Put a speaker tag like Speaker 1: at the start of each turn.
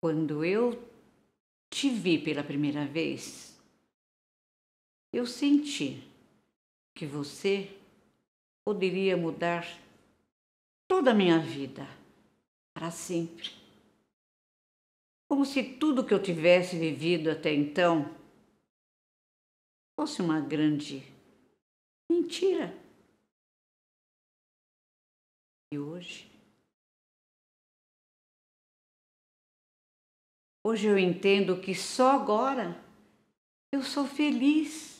Speaker 1: Quando eu te vi pela primeira vez, eu senti que você poderia mudar toda a minha vida para sempre. Como se tudo que eu tivesse vivido até então
Speaker 2: fosse uma grande mentira. E hoje Hoje eu entendo que só agora eu sou feliz.